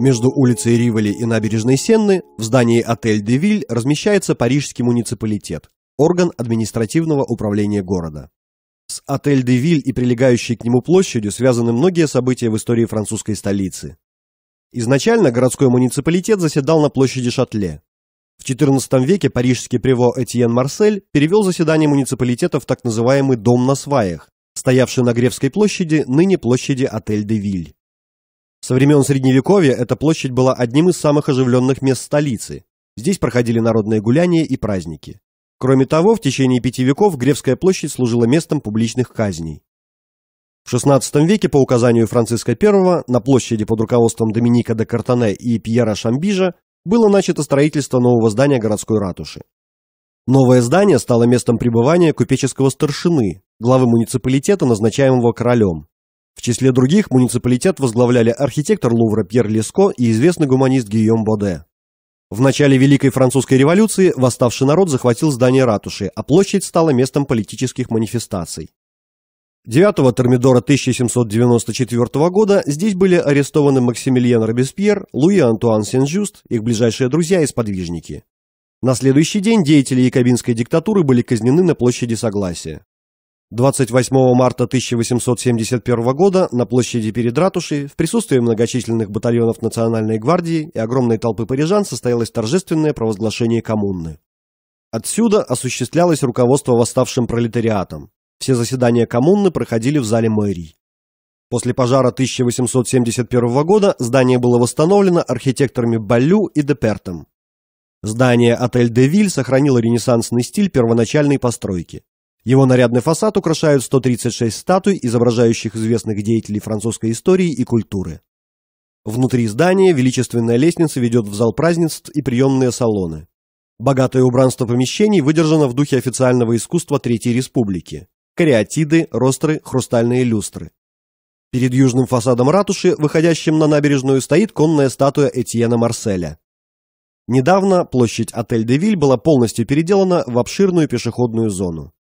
Между улицей Риволи и набережной Сенны в здании отель «Девиль» размещается Парижский муниципалитет, орган административного управления города. С отель «Девиль» и прилегающей к нему площадью связаны многие события в истории французской столицы. Изначально городской муниципалитет заседал на площади Шатле. В XIV веке парижский приво Этьен Марсель перевел заседание муниципалитета в так называемый «Дом на сваях», стоявший на Гревской площади, ныне площади отель «Девиль». Со времен Средневековья эта площадь была одним из самых оживленных мест столицы. Здесь проходили народные гуляния и праздники. Кроме того, в течение пяти веков Гревская площадь служила местом публичных казней. В XVI веке по указанию Франциска I на площади под руководством Доминика де Картане и Пьера Шамбижа было начато строительство нового здания городской ратуши. Новое здание стало местом пребывания купеческого старшины, главы муниципалитета, назначаемого королем. В числе других муниципалитет возглавляли архитектор Лувра Пьер Леско и известный гуманист Гийом Боде. В начале Великой Французской революции восставший народ захватил здание ратуши, а площадь стала местом политических манифестаций. 9 Термидора 1794 года здесь были арестованы Максимилиан Робеспьер, Луи Антуан Сен-Жюст, их ближайшие друзья и сподвижники. На следующий день деятели якобинской диктатуры были казнены на площади Согласия. 28 марта 1871 года на площади перед ратушей в присутствии многочисленных батальонов Национальной гвардии и огромной толпы парижан состоялось торжественное провозглашение коммуны. Отсюда осуществлялось руководство восставшим пролетариатом. Все заседания коммуны проходили в зале мэрии. После пожара 1871 года здание было восстановлено архитекторами Баллю и Депертом. Здание «Отель де Виль» сохранило ренессансный стиль первоначальной постройки. Его нарядный фасад украшают 136 статуй, изображающих известных деятелей французской истории и культуры. Внутри здания величественная лестница ведет в зал празднеств и приемные салоны. Богатое убранство помещений выдержано в духе официального искусства Третьей Республики – кариатиды, ростры, хрустальные люстры. Перед южным фасадом ратуши, выходящим на набережную, стоит конная статуя Этьена Марселя. Недавно площадь отель де Виль была полностью переделана в обширную пешеходную зону.